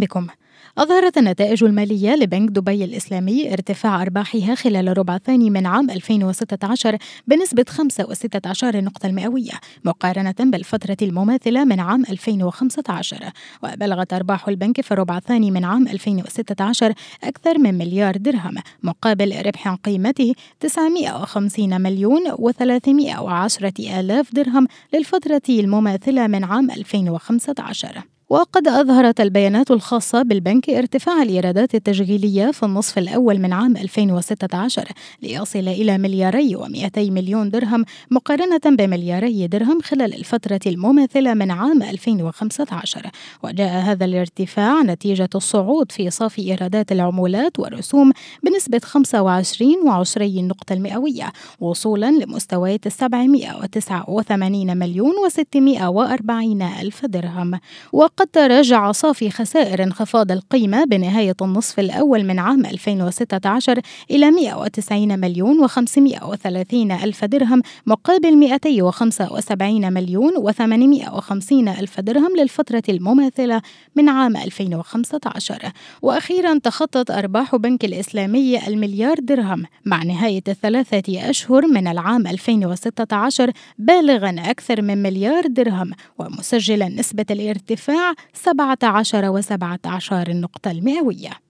بكم أظهرت النتائج المالية لبنك دبي الإسلامي ارتفاع أرباحها خلال الربع الثاني من عام 2016 بنسبة 5.16 نقطة المئوية مقارنة بالفترة المماثلة من عام 2015 وبلغت أرباح البنك في الربع الثاني من عام 2016 أكثر من مليار درهم مقابل ربح قيمته 950 مليون و310 آلاف درهم للفترة المماثلة من عام 2015 وقد أظهرت البيانات الخاصة بالبنك ارتفاع الإيرادات التشغيلية في النصف الأول من عام 2016 ليصل إلى ملياري و200 مليون درهم مقارنة بملياري درهم خلال الفترة المماثلة من عام 2015 وجاء هذا الارتفاع نتيجة الصعود في صافي إيرادات العمولات والرسوم بنسبة 25 وعشرين النقطة نقطة المئوية وصولا لمستويات 789 مليون و640 ألف درهم قد تراجع صافي خسائر انخفاض القيمة بنهاية النصف الأول من عام 2016 إلى 190 مليون و530 ألف درهم مقابل 275 مليون و850 ألف درهم للفترة المماثلة من عام 2015 وأخيرا تخطت أرباح بنك الإسلامي المليار درهم مع نهاية الثلاثة أشهر من العام 2016 بالغا أكثر من مليار درهم ومسجلا نسبة الارتفاع 17 و17 النقطة المئوية